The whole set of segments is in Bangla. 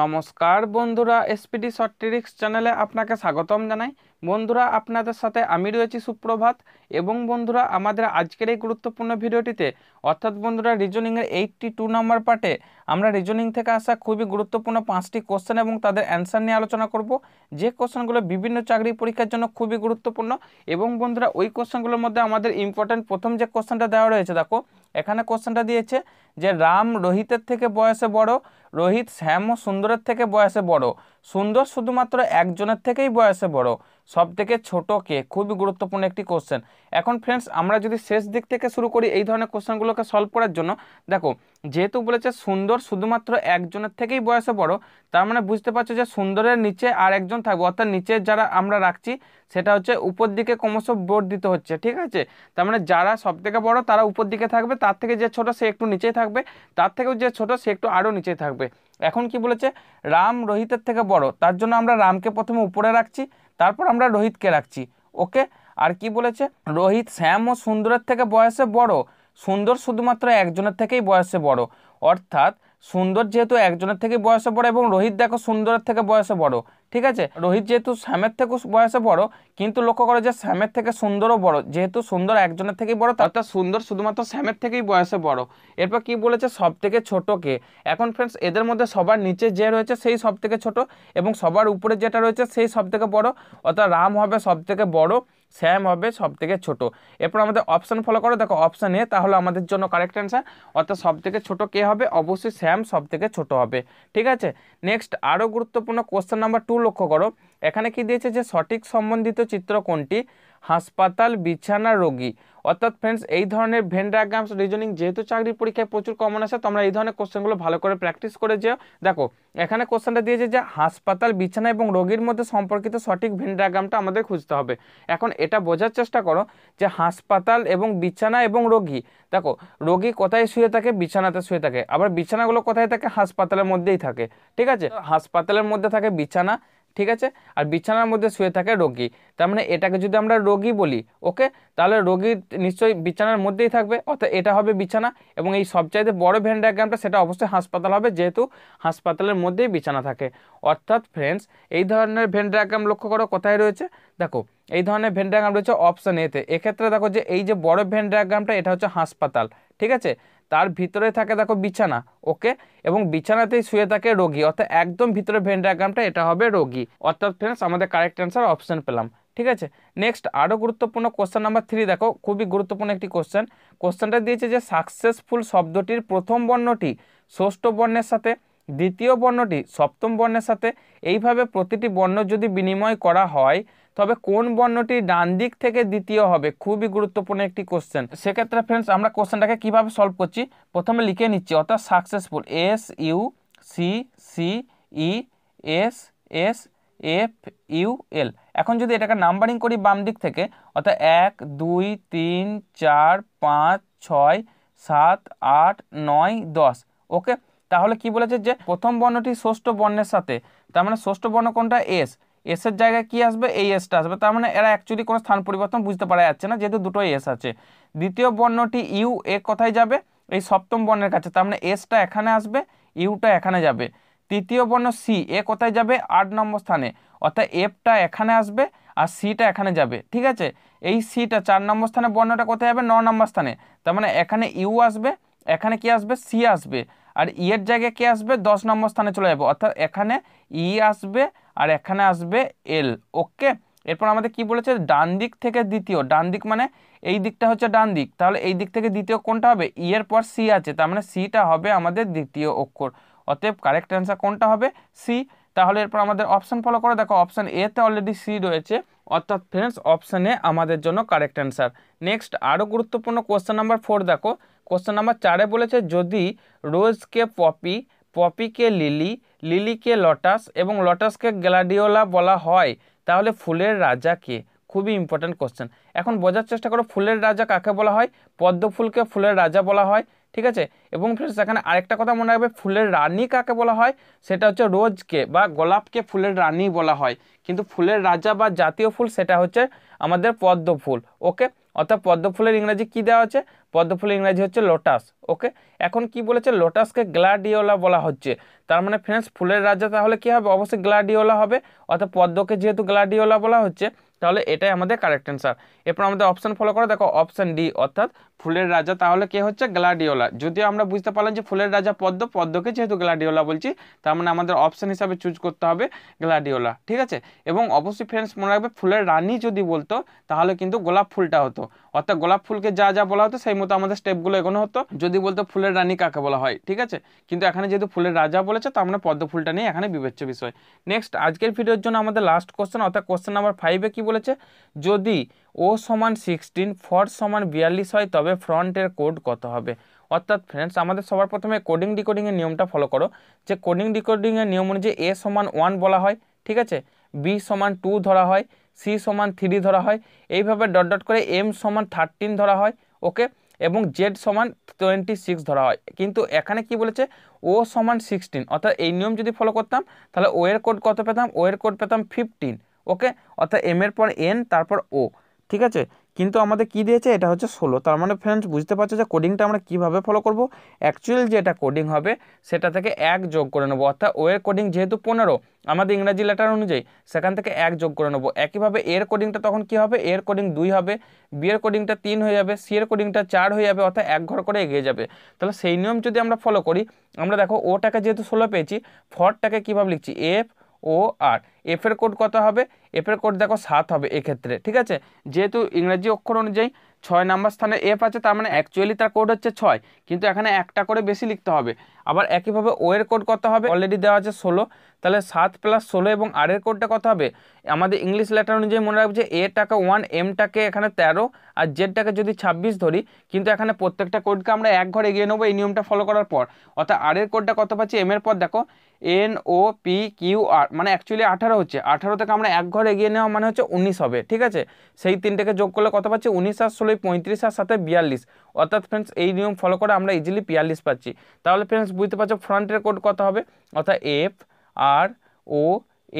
নমস্কার বন্ধুরা এসপিডি শর্ট চ্যানেলে আপনাকে স্বাগতম জানাই বন্ধুরা আপনাদের সাথে আমি রয়েছি সুপ্রভাত এবং বন্ধুরা আমাদের আজকের এই গুরুত্বপূর্ণ ভিডিওটিতে অর্থাৎ বন্ধুরা রিজনিংয়ের এইটটি টু নম্বর পার্টে আমরা রিজনিং থেকে আসা খুবই গুরুত্বপূর্ণ পাঁচটি কোশ্চেন এবং তাদের অ্যান্সার নিয়ে আলোচনা করব যে কোশ্চেনগুলো বিভিন্ন চাকরি পরীক্ষার জন্য খুবই গুরুত্বপূর্ণ এবং বন্ধুরা ওই কোশ্চেনগুলোর মধ্যে আমাদের ইম্পর্ট্যান্ট প্রথম যে কোশ্চেনটা দেওয়া রয়েছে দেখো এখানে কোশ্চেনটা দিয়েছে যে রাম রোহিতের থেকে বয়সে বড় রোহিত শ্যাম ও সুন্দরের থেকে বয়সে বড় সুন্দর শুধুমাত্র একজনের থেকেই বয়সে বড় সব থেকে ছোটো কে খুবই গুরুত্বপূর্ণ একটি কোশ্চেন এখন ফ্রেন্ডস আমরা যদি শেষ দিক থেকে শুরু করি এই ধরনের কোশ্চেনগুলোকে সলভ করার জন্য দেখো যেহেতু বলেছে সুন্দর শুধুমাত্র একজনের থেকেই বয়সে বড় তার মানে বুঝতে পারছো যে সুন্দরের নিচে আর একজন থাকবে অর্থাৎ নিচে যারা আমরা রাখছি সেটা হচ্ছে উপর দিকে ক্রমশ বোর্ড দিতে হচ্ছে ঠিক আছে তার মানে যারা সব থেকে বড় তারা উপর দিকে থাকবে তার থেকে যে ছোট সে একটু নিচেই থাকবে থাকবে তার থেকেও যে ছোট সে একটু আরও নিচে থাকবে এখন কি বলেছে রাম রোহিতের থেকে বড় তার জন্য আমরা রামকে প্রথমে উপরে রাখছি তারপর আমরা রোহিতকে রাখছি ওকে আর কি বলেছে রোহিত শ্যাম ও সুন্দরের থেকে বয়সে বড় সুন্দর শুধুমাত্র একজনের থেকেই বয়সে বড় অর্থাৎ সুন্দর যেহেতু একজনের থেকে বয়সে বড় এবং রোহিত দেখো সুন্দরের থেকে বয়সে বড় ঠিক আছে রোহিত যেহেতু শ্যামের থেকেও বয়সে বড় কিন্তু লক্ষ্য করো যে শ্যামের থেকে সুন্দরও বড় যেহেতু সুন্দর একজনের থেকেই বড় অর্থাৎ সুন্দর শুধুমাত্র শ্যামের থেকেই বয়সে বড় এরপর কি বলেছে সব থেকে ছোটকে এখন ফ্রেন্ডস এদের মধ্যে সবার নিচে যে রয়েছে সেই সব থেকে ছোট এবং সবার উপরে যেটা রয়েছে সেই সব থেকে বড় অর্থাৎ রাম হবে সব থেকে বড় শ্যাম হবে সব থেকে ছোটো এরপর আমাদের অপশান ফলো করো দেখো অপশান এ তাহলে আমাদের জন্য কারেক্ট অ্যান্সার অর্থাৎ সব থেকে ছোটো কে হবে অবশ্যই স্যাম সব থেকে ছোটো হবে ঠিক আছে নেক্সট আরও গুরুত্বপূর্ণ কোশ্চেন নাম্বার টু লক্ষ্য করো এখানে কি দিয়েছে যে সঠিক সম্বন্ধিত চিত্র কোনটি হাসপাতাল বিছানা রোগী অর্থাৎ ফ্রেন্ডস এই ধরনের ভেন্ডাগ্রামস রিজনিং যেহেতু চাকরির পরীক্ষায় প্রচুর কমন আসে তোমরা এই ধরনের কোশ্চেনগুলো ভালো করে প্র্যাকটিস করে যেও দেখো এখানে কোশ্চেনটা দিয়েছে যে হাসপাতাল বিছানা এবং রোগীর মধ্যে সম্পর্কিত সঠিক ভেন্ডাগ্রামটা আমাদের খুঁজতে হবে এখন এটা বোঝার চেষ্টা করো যে হাসপাতাল এবং বিছানা এবং রোগী দেখো রোগী কোথায় শুয়ে থাকে বিছানাতে শুয়ে থাকে আবার বিছানাগুলো কোথায় থাকে হাসপাতালের মধ্যেই থাকে ঠিক আছে হাসপাতালের মধ্যে থাকে বিছানা ঠিক আছে আর বিছানার মধ্যে শুয়ে থাকে রোগী তার মানে এটাকে যদি আমরা রোগী বলি ওকে তাহলে রোগী নিশ্চয়ই বিছানার মধ্যেই থাকবে অর্থাৎ এটা হবে বিছানা এবং এই সবচাইতে বড় ভ্যান ডায়াগ্রামটা সেটা অবশ্যই হাসপাতাল হবে যেহেতু হাসপাতালের মধ্যেই বিছানা থাকে অর্থাৎ ফ্রেন্ডস এই ধরনের ভ্যান ডায়াগ্রাম লক্ষ্য করো কোথায় রয়েছে দেখো এই ধরনের ভ্যান ডায়াগ্রাম রয়েছে অপশান এতে এক্ষেত্রে দেখো যে এই যে বড় ভ্যান ডায়াগ্রামটা এটা হচ্ছে হাসপাতাল ঠিক আছে তার ভিতরে থাকে দেখো বিছানা ওকে এবং বিছানাতেই শুয়ে থাকে রোগী অর্থাৎ একদম ভিতরে ভেন ডায়াগ্রামটা এটা হবে রোগী অর্থাৎ ফ্রেন্ডস আমাদের কারেক্ট অ্যান্সার অপশান পেলাম ঠিক আছে নেক্সট আরও গুরুত্বপূর্ণ কোশ্চেন নাম্বার থ্রি দেখো খুবই গুরুত্বপূর্ণ একটি কোশ্চেন কোশ্চেনটা দিয়েছে যে সাকসেসফুল শব্দটির প্রথম বর্ণটি ষষ্ঠ বর্ণের সাথে দ্বিতীয় বর্ণটি সপ্তম বর্ণের সাথে এইভাবে প্রতিটি বর্ণ যদি বিনিময় করা হয় তবে কোন বর্ণটি ডান দিক থেকে দ্বিতীয় হবে খুবই গুরুত্বপূর্ণ একটি কোশ্চেন সেক্ষেত্রে ফ্রেন্ডস আমরা কোশ্চেনটাকে কিভাবে সলভ করছি প্রথমে লিখে নিচ্ছি অর্থাৎ successful S U C C E S S F U L এখন যদি এটাকে নাম্বারিং করি বাম দিক থেকে অর্থাৎ এক দুই তিন চার পাঁচ ছয় সাত আট নয় দশ ওকে তাহলে কি বলেছে যে প্রথম বর্ণটি ষষ্ঠ বর্ণের সাথে তার মানে ষষ্ঠ বর্ণ কোনটা এস এস এর জায়গায় কী আসবে এই এসটা আসবে তার মানে এরা অ্যাকচুয়ালি কোনো স্থান পরিবর্তন বুঝতে পারা যাচ্ছে না যেহেতু দুটোই এস আছে দ্বিতীয় বর্ণটি ইউ এ কোথায় যাবে এই সপ্তম বর্ণের কাছে তার মানে এসটা এখানে আসবে ইউটা এখানে যাবে তৃতীয় বর্ণ সি এ কোথায় যাবে আট নম্বর স্থানে অর্থাৎ এফটা এখানে আসবে আর সিটা এখানে যাবে ঠিক আছে এই সিটা চার নম্বর স্থানে বর্ণটা কোথায় যাবে ন নম্বর স্থানে তার মানে এখানে ইউ আসবে এখানে কি আসবে সি আসবে আর ইয়ের e জায়গায় কে আসবে দশ নম্বর স্থানে চলে যাবে অর্থাৎ এখানে ই e আসবে আর এখানে আসবে এল ওকে এরপর আমাদের কি বলেছে ডান দিক থেকে দ্বিতীয় ডান দিক মানে এই দিকটা হচ্ছে ডান দিক তাহলে এই দিক থেকে দ্বিতীয় কোনটা হবে ই e এর পর সি আছে তার মানে সিটা হবে আমাদের দ্বিতীয় অক্ষর অতএব কারেক্ট অ্যান্সার কোনটা হবে সি তাহলে এরপর আমাদের অপশান ফলো করে দেখো অপশান এতে অলরেডি সি রয়েছে অর্থাৎ ফ্রেন্ডস অপশানে আমাদের জন্য কারেক্ট অ্যান্সার নেক্সট আরও গুরুত্বপূর্ণ কোশ্চেন নাম্বার ফোর দেখো কোশ্চেন নাম্বার চারে বলেছে যদি রোজকে পপি পপিকে লিলি লিলিকে লটাস এবং লটাসকে গ্যালাডিওলা বলা হয় তাহলে ফুলের রাজা কে খুবই ইম্পর্ট্যান্ট কোশ্চেন এখন বোঝার চেষ্টা করো ফুলের রাজা কাকে বলা হয় পদ্ম ফুলকে ফুলের রাজা বলা হয় ঠিক আছে এবং ফ্রেন্ডস এখানে আরেকটা কথা মনে রাখবে ফুলের রানী কাকে বলা হয় সেটা হচ্ছে রোজকে বা গোলাপকে ফুলের রানী বলা হয় কিন্তু ফুলের রাজা বা জাতীয় ফুল সেটা হচ্ছে আমাদের পদ্ম ফুল ওকে অর্থাৎ পদ্ম ফুলের ইংরাজি কী দেওয়া আছে পদ্ম ফুলের ইংরাজি হচ্ছে লোটাস ওকে এখন কি বলেছে লোটাসকে গ্লাডিওলা বলা হচ্ছে তার মানে ফ্রেন্ডস ফুলের রাজা তাহলে কি হবে অবশ্যই গ্লাডিওলা হবে অর্থাৎ পদ্মকে যেহেতু গ্লাডিওলা বলা হচ্ছে তাহলে এটাই আমাদের কারেক্ট অ্যান্সার এরপর আমাদের অপশান ফলো করো দেখো অপশান ডি অর্থাৎ ফুলের রাজা তাহলে কে হচ্ছে গ্লাডিওলা যদিও আমরা বুঝতে পারলাম যে ফুলের রাজা পদ্ম পদ্মকে যেহেতু গ্লাডিওলা বলছি তার মানে আমাদের অপশন হিসাবে চুজ করতে হবে গ্লাডিওলা ঠিক আছে এবং অবশ্যই ফ্রেন্ডস মনে রাখবে ফুলের রানী যদি বলতো তাহলে কিন্তু গোলাপ ফুলটা হতো অর্থাৎ গোলাপ ফুলকে যা যা বলা হতো সেই মতো আমাদের স্টেপগুলো এগোনো হতো যদি বলতো ফুলের রানী কাকে বলা হয় ঠিক আছে কিন্তু এখানে যেহেতু ফুলের রাজা বলেছে তো আমরা মানে পদ্ম ফুলটা নিয়ে এখানে বিবেচ্য বিষয় নেক্সট আজকের ভিডিওর জন্য আমাদের লাস্ট কোশ্চেন অর্থাৎ কোশ্চেন নাম্বার ফাইভে কি বলেছে যদি ও সমান সিক্সটিন ফর সমান বিয়াল্লিশ হয় তবে হবে ফ্রন্টের কোড কত হবে অর্থাৎ ফ্রেন্ডস আমাদের সবার প্রথমে কোডিং ডিকোডিংয়ের নিয়মটা ফলো করো যে কোডিং ডিকোডিংয়ের নিয়ম অনুযায়ী এ সমান ওয়ান বলা হয় ঠিক আছে বি সমান টু ধরা হয় সি সমান থ্রি ধরা হয় এইভাবে ডট ডট করে এম সমান থার্টিন ধরা হয় ওকে এবং জেড সমান টোয়েন্টি সিক্স ধরা হয় কিন্তু এখানে কি বলেছে ও সমান সিক্সটিন অর্থাৎ এই নিয়ম যদি ফলো করতাম তাহলে ও এর কোড কত পেতাম ও এর কোড পেতাম ফিফটিন ওকে অর্থাৎ এম এর পর এন তারপর ও ঠিক আছে কিন্তু আমাদের কি দিয়েছে এটা হচ্ছে ষোলো তার মানে ফ্রেন্ডস বুঝতে পারছো যে কোডিংটা আমরা কিভাবে ফলো করব অ্যাকচুয়াল যেটা কোডিং হবে সেটা থেকে এক যোগ করে নেবো অর্থাৎ ওয়ের কোডিং যেহেতু পনেরো আমাদের ইংরাজি লেটার অনুযায়ী সেখান থেকে এক যোগ করে নেবো একইভাবে এর কোডিংটা তখন কি হবে এর কোডিং দুই হবে বিয়ের কোডিংটা তিন হয়ে যাবে সি এর কোডিংটা চার হয়ে যাবে অর্থাৎ এক ঘর করে এগিয়ে যাবে তাহলে সেই নিয়ম যদি আমরা ফলো করি আমরা দেখো ওটাকে যেহেতু ষোলো পেয়েছি ফরটাকে কীভাবে লিখছি এফ ও আর এফের কোড কত হবে এফের কোড দেখো সাত হবে এক্ষেত্রে ঠিক আছে যেহেতু ইংরেজি অক্ষর অনুযায়ী ছয় নাম্বার স্থানে এফ আছে তার মানে অ্যাকচুয়ালি তার কোড হচ্ছে ছয় কিন্তু এখানে একটা করে বেশি লিখতে হবে আবার একইভাবে ও এর কোড কত হবে অলরেডি দেওয়া আছে ষোলো তাহলে সাত প্লাস ষোলো এবং আর এর কোডটা কত হবে আমাদের ইংলিশ লেটার অনুযায়ী মনে রাখবে যে এ টাকা ওয়ান এমটাকে এখানে তেরো আর জেডটাকে যদি ছাব্বিশ ধরি কিন্তু এখানে প্রত্যেকটা কোডকে আমরা এক ঘরে এগিয়ে নেবো এই নিয়মটা ফলো করার পর অর্থাৎ আর এর কোডটা কত পাচ্ছি এম এর পর দেখো N O P Q R মানে অ্যাকচুয়ালি আঠারো হচ্ছে আঠারো থেকে আমরা এক ঘরে ঘর এগিয়ে নেওয়া মানে হচ্ছে উনিশ হবে ঠিক আছে সেই তিনটাকে যোগ করলে কত পাচ্ছি উনিশ আর ষোলোই পঁয়ত্রিশ আর সাথে বিয়াল্লিশ অর্থাৎ ফ্রেন্ডস এই নিয়ম ফলো করে আমরা ইজিলি বিয়াল্লিশ পাচ্ছি তাহলে ফ্রেন্ডস বুঝতে পারছো ফ্রন্টের কোড কত হবে অর্থাৎ F R O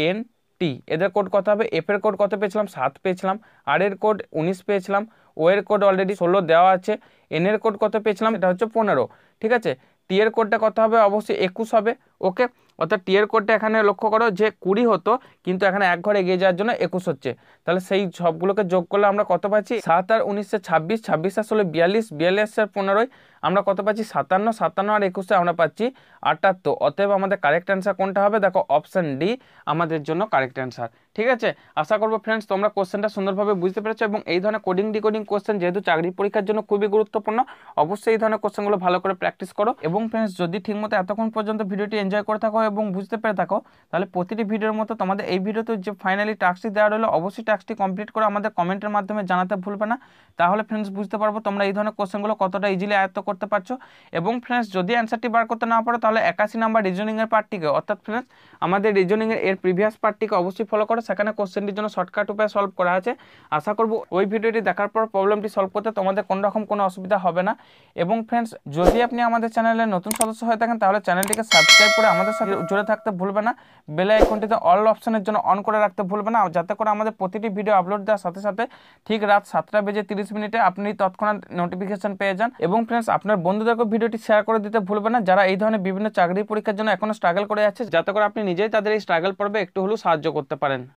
N T এদের কোড কত হবে এফের কোড কত পেয়েছিলাম সাত পেয়েছিলাম আর এর কোড উনিশ পেয়েছিলাম ও এর কোড অলরেডি ষোলো দেওয়া আছে এন এর কোড কত পেয়েছিলাম এটা হচ্ছে পনেরো ঠিক আছে টি এর কোডটা কত হবে অবশ্যই একুশ হবে ওকে অর্থাৎ টিয়ার কোডটা এখানে লক্ষ্য করো যে কুড়ি হতো কিন্তু এখানে এক ঘরে এগিয়ে যাওয়ার জন্য একুশ হচ্ছে তাহলে সেই সবগুলোকে যোগ করলে আমরা কত পাচ্ছি সাত আর উনিশে ছাব্বিশ ছাব্বিশ আসলে ষোলো বিয়াল্লিশ বিয়াল্লিশ আর পনেরোই আমরা কত পাচ্ছি সাতান্ন সাতান্ন আর একুশে আমরা পাচ্ছি আটাত্তর অতএব আমাদের কারেক্ট অ্যান্সার কোনটা হবে দেখো অপশান ডি আমাদের জন্য কারেক্ট অ্যান্সার ঠিক আছে আশা করবো ফ্রেন্ডস তোমরা কোশ্চেনটা সুন্দরভাবে বুঝতে পেরেছো এবং এই ধরনের কোডিং ডিকোডিং কোশ্চেন যেহেতু চাকরি পরীক্ষার জন্য খুবই গুরুত্বপূর্ণ অবশ্যই এই ধরনের কোশ্চেনগুলো ভালো করে প্র্যাকটিস করো এবং ফ্রেন্ডস যদি ঠিকমতো এতক্ষণ পর্যন্ত ভিডিওটি এনজয় করে থাকো এবং বুঝতে পেরে থাকো তাহলে প্রতিটি ভিডিওর মতো তোমাদের এই ভিডিওতে যে ফাইনালি টাস্কটি দেওয়া রইলো অবশ্যই টাস্কটি কমপ্লিট করে আমাদের কমেন্টের মাধ্যমে জানাতে ভুলবে না তাহলে ফ্রেন্ডস বুঝতে পারবো তোমরা এই ধরনের কোশ্চেনগুলো কতটা ইজিলি আয়ত্ত করতে পারছো এবং ফ্রেন্ডস যদি অ্যান্সারটি বার করতে না পারো তাহলে একাশি নাম্বার রিজনিংয়ের পার্টটিকে অর্থাৎ ফ্রেন্ডস আমাদের রিজনিংয়ের এর প্রিভিয়াস পার্টটিকে অবশ্যই ফলো করো সেখানে কোশ্চেনটির জন্য শর্টকাট উপায়ে সলভ করা আছে আশা করব ওই ভিডিওটি দেখার পর প্রবলেমটি সলভ করতে তোমাদের কোনো রকম কোনো অসুবিধা হবে না এবং ফ্রেন্ডস যদি আপনি আমাদের চ্যানেলে নতুন সদস্য হয়ে থাকেন তাহলে চ্যানেলটিকে সাবস্ক্রাইব করে আমাদের সাথে জুড়ে থাকতে ভুলবে না বেল আইকনটিতে অল অপশনের জন্য অন করে রাখতে ভুলবে না যাতে করে আমাদের প্রতিটি ভিডিও আপলোড দেওয়ার সাথে সাথে ঠিক রাত সাতটা বেজে তিরিশ মিনিটে আপনি তৎক্ষণাৎ নোটিফিকেশন পেয়ে যান এবং ফ্রেন্ডস আপনার বন্ধুদেরকে ভিডিওটি শেয়ার করে দিতে ভুলবেন না যারা এই ধরনের বিভিন্ন চাকরি পরীক্ষার জন্য এখনও স্ট্রাগল করে যাচ্ছে যাতে করে আপনি নিজেই তাদের এই স্ট্রাগল পর্বে একটু হলেও সাহায্য করতে পারেন